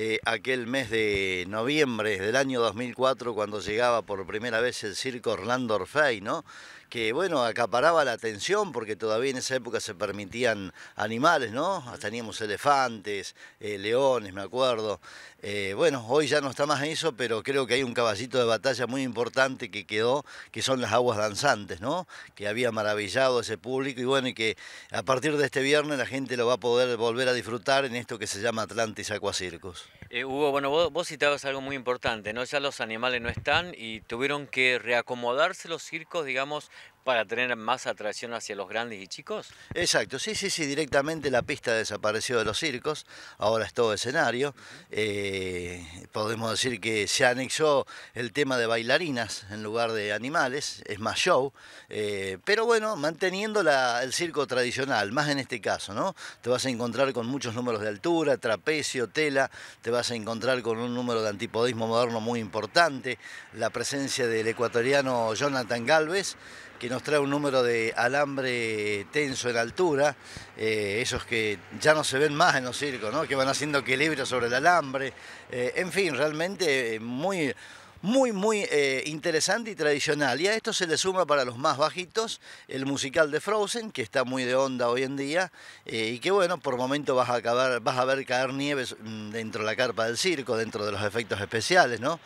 Eh, aquel mes de noviembre del año 2004 cuando llegaba por primera vez el circo Orlando Orfei, ¿no? que bueno, acaparaba la atención porque todavía en esa época se permitían animales, ¿no? Teníamos elefantes, eh, leones, me acuerdo. Eh, bueno, hoy ya no está más eso, pero creo que hay un caballito de batalla muy importante que quedó, que son las aguas danzantes, ¿no? Que había maravillado a ese público y bueno, y que a partir de este viernes la gente lo va a poder volver a disfrutar en esto que se llama Atlantis Aquacircos. Eh, Hugo, bueno, vos, citabas algo muy importante, ¿no? Ya los animales no están y tuvieron que reacomodarse los circos, digamos, para tener más atracción hacia los grandes y chicos. Exacto, sí, sí, sí, directamente la pista desapareció de los circos, ahora es todo escenario. Eh, podemos decir que se anexó el tema de bailarinas en lugar de animales, es más show, eh, pero bueno, manteniendo la, el circo tradicional, más en este caso, ¿no? Te vas a encontrar con muchos números de altura, trapecio, tela, te vas a encontrar con un número de antipodismo moderno muy importante, la presencia del ecuatoriano Jonathan Galvez, que nos trae un número de alambre tenso en altura, eh, esos que ya no se ven más en los circos, ¿no? que van haciendo equilibrio sobre el alambre, eh, en fin, realmente eh, muy, muy, muy interesante y tradicional. Y a esto se le suma para los más bajitos el musical de Frozen, que está muy de onda hoy en día, y que bueno, por momento vas a, acabar, vas a ver caer nieve... Mm, dentro de la carpa del circo, dentro de los efectos especiales, ¿no?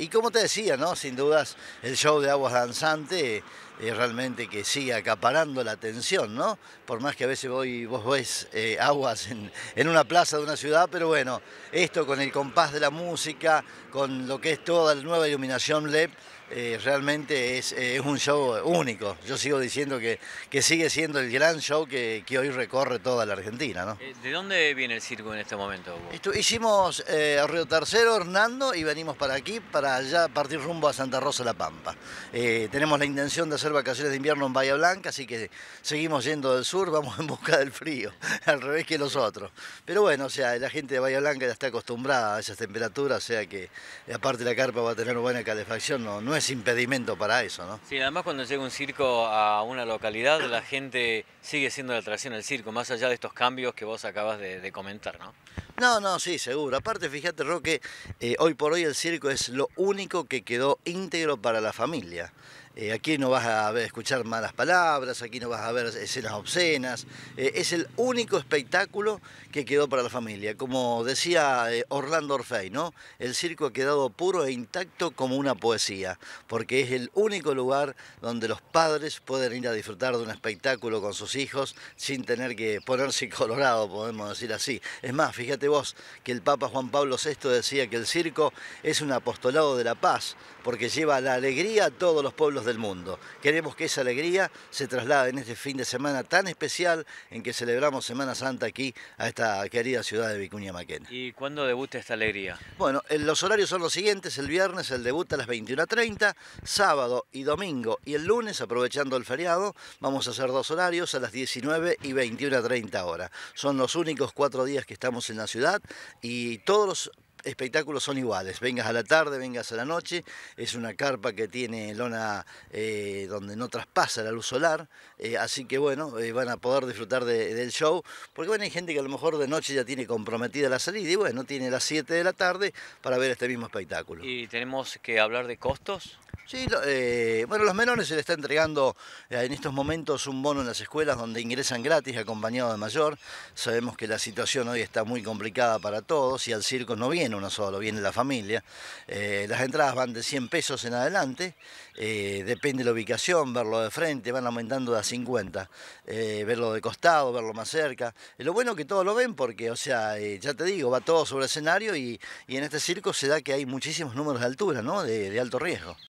y como te decía, ¿no? Sin dudas, el show de Aguas Danzante realmente que sigue acaparando la atención, ¿no? Por más que a veces voy, vos ves eh, aguas en, en, una plaza de una ciudad, pero bueno, esto con el compás de la música, con lo que es toda la nueva iluminación LED, eh, realmente eh, es, un show único. Yo sigo diciendo que, que sigue siendo el gran show que, hoy recorre toda la Argentina. ¿no? Eh, ¿De dónde viene el circo en este momento? hicimos eh, Río Tercero, Hernando y venimos para aquí, para allá partir rumbo a Santa Rosa La Pampa. tenemos la intención de hacer vacaciones de invierno en Bahía Blanca, así que seguimos yendo del sur, vamos en busca del frío, al revés que los otros. Pero bueno, o sea, la gente de Bahía Blanca ya está acostumbrada a esas temperaturas, o sea que aparte la carpa va a tener buena calefacción, no, impedimento para eso, ¿no? Sí, además cuando llega un circo a una localidad, la gente sigue siendo la atracción del circo, más allá de estos cambios que vos acabas de, de comentar, ¿no? No, no, sí, seguro. Aparte, fíjate, Roque, eh, hoy por hoy el circo es lo único que quedó íntegro para la familia. Eh, aquí no vas a escuchar malas palabras, aquí no vas a ver escenas obscenas. Eh, es el único espectáculo que quedó para la familia. Como decía Orlando Orfei, ¿no? El circo ha quedado puro e intacto como una poesía, porque es el único lugar donde los padres pueden ir a disfrutar de un espectáculo con sus hijos sin tener que ponerse colorado, podemos decir así. Es más, fíjate que el Papa Juan Pablo VI decía que el circo es un apostolado de la paz, porque lleva la alegría a todos los pueblos del mundo. Queremos que esa alegría se traslade en este fin de semana tan especial en que celebramos Semana Santa aquí a esta querida ciudad de Vicuña Maquena. ¿Y cuándo debuta esta alegría? Bueno, eh, los horarios son los siguientes, el viernes el debuta a las 21.30, sábado y domingo y el lunes, aprovechando el feriado, vamos a hacer dos horarios a las 19 y 21.30 horas. Son los únicos cuatro días que estamos en la ciudad y todos los espectáculos son iguales, vengas a la tarde, vengas a la noche, es una carpa que tiene lona eh, donde no traspasa la luz solar, eh, así que bueno, eh, van a poder disfrutar del show, porque bueno, hay gente que a lo mejor de noche ya tiene comprometida la salida y bueno, tiene las 7 de la tarde para ver este mismo espectáculo. ¿Y tenemos que hablar de costos? Sí, eh, bueno, los menores se les está entregando eh, en estos momentos un bono en las escuelas donde ingresan gratis acompañado de mayor. Sabemos que la situación hoy está muy complicada para todos y al circo no viene uno solo, viene la familia. Eh, las entradas van de 100 pesos en adelante, eh, depende de la ubicación, verlo de frente, van aumentando a 50, verlo de costado, verlo más cerca. lo bueno es que todos lo ven porque, o sea, ya te digo, va todo sobre el escenario y, en este circo se da que hay muchísimos números de altura, ¿no? de alto riesgo.